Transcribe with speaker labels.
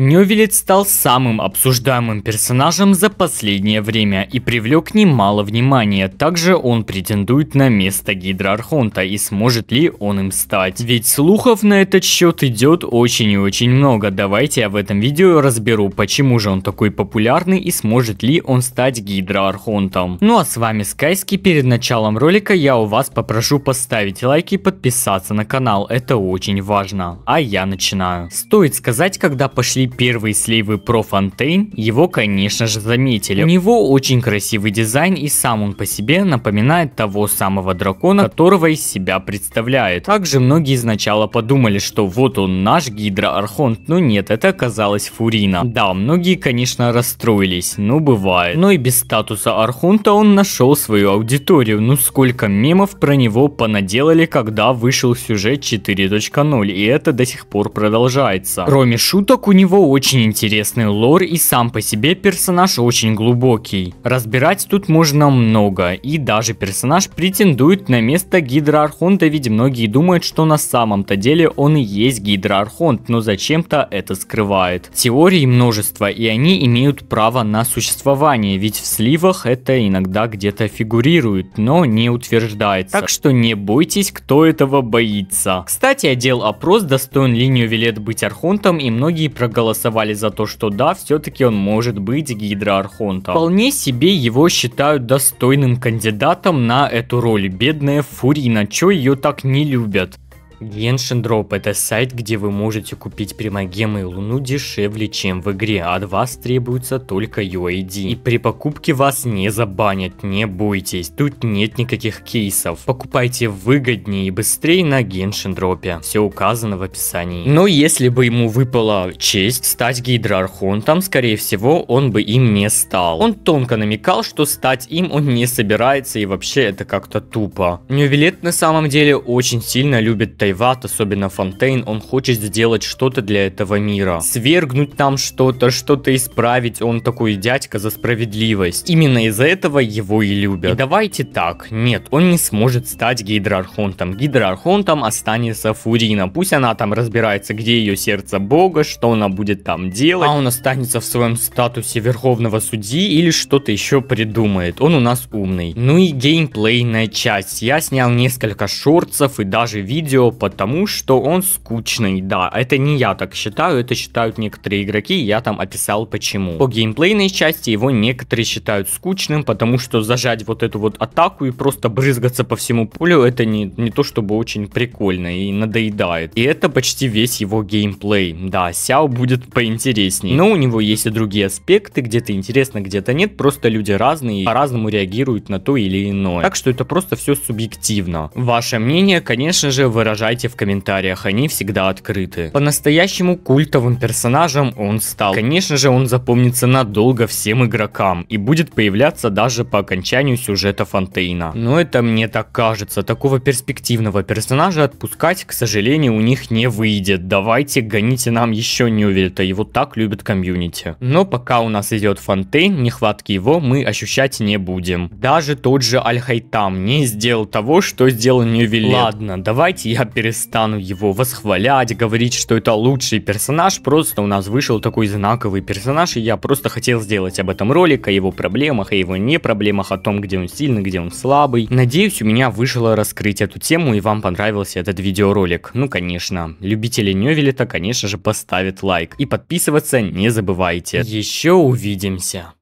Speaker 1: Нювелит стал самым обсуждаемым персонажем за последнее время и привлек немало внимания. Также он претендует на место Гидроархонта и сможет ли он им стать. Ведь слухов на этот счет идет очень и очень много. Давайте я в этом видео разберу, почему же он такой популярный и сможет ли он стать Гидроархонтом. Ну а с вами Скайски. Перед началом ролика я у вас попрошу поставить лайк и подписаться на канал. Это очень важно. А я начинаю. Стоит сказать, когда пошли первые сливы про Фонтейн, его, конечно же, заметили. У него очень красивый дизайн и сам он по себе напоминает того самого дракона, которого из себя представляет. Также многие сначала подумали, что вот он наш гидроархонт, но нет, это оказалось Фурина. Да, многие, конечно, расстроились, но бывает. Но и без статуса архонта он нашел свою аудиторию, ну сколько мемов про него понаделали, когда вышел сюжет 4.0, и это до сих пор продолжается. Кроме шуток, у него него очень интересный лор и сам по себе персонаж очень глубокий. Разбирать тут можно много, и даже персонаж претендует на место гидроархонта, ведь многие думают, что на самом-то деле он и есть гидроархонт, но зачем-то это скрывает. Теорий множество, и они имеют право на существование, ведь в сливах это иногда где-то фигурирует, но не утверждается. Так что не бойтесь, кто этого боится. Кстати, отдел опрос достоин ли Нью Вилет быть архонтом, и многие проголосовали проголосовали за то, что да, все-таки он может быть гидроархонтом. Вполне себе его считают достойным кандидатом на эту роль. Бедная Фурина, чё ее так не любят? Genshin Drop это сайт, где вы можете купить примагемы и луну дешевле, чем в игре, а от вас требуется только UID. И при покупке вас не забанят, не бойтесь, тут нет никаких кейсов. Покупайте выгоднее и быстрее на Genshin Drop, все указано в описании. Но если бы ему выпала честь стать гидроархонтом, скорее всего он бы им не стал. Он тонко намекал, что стать им он не собирается и вообще это как-то тупо. Нювелет на самом деле очень сильно любит Тайват, особенно Фонтейн, он хочет сделать что-то для этого мира. Свергнуть там что-то, что-то исправить, он такой дядька за справедливость. Именно из-за этого его и любят. И давайте так, нет, он не сможет стать гидроархонтом. Гидроархонтом останется Фурина. Пусть она там разбирается, где ее сердце бога, что она будет там делать. А он останется в своем статусе верховного судьи или что-то еще придумает. Он у нас умный. Ну и геймплейная часть. Я снял несколько шортсов и даже видео потому что он скучный, да, это не я так считаю, это считают некоторые игроки, я там описал почему. По геймплейной части его некоторые считают скучным, потому что зажать вот эту вот атаку и просто брызгаться по всему полю, это не, не то чтобы очень прикольно и надоедает. И это почти весь его геймплей, да, Сяо будет поинтереснее. Но у него есть и другие аспекты, где-то интересно, где-то нет, просто люди разные и по-разному реагируют на то или иное. Так что это просто все субъективно. Ваше мнение, конечно же, выражается Пишите в комментариях, они всегда открыты. По-настоящему культовым персонажем он стал. Конечно же, он запомнится надолго всем игрокам и будет появляться даже по окончанию сюжета Фонтейна. Но это мне так кажется, такого перспективного персонажа отпускать, к сожалению, у них не выйдет. Давайте гоните нам еще Нювельта, его так любит комьюнити. Но пока у нас идет Фонтейн, нехватки его мы ощущать не будем. Даже тот же аль не сделал того, что сделал Нювелет. Ладно, давайте я перестану его восхвалять, говорить, что это лучший персонаж, просто у нас вышел такой знаковый персонаж, и я просто хотел сделать об этом ролик, о его проблемах, о его не проблемах, о том, где он сильный, где он слабый. Надеюсь, у меня вышло раскрыть эту тему, и вам понравился этот видеоролик. Ну, конечно, любители Невелита, конечно же, поставят лайк. И подписываться не забывайте. Еще увидимся.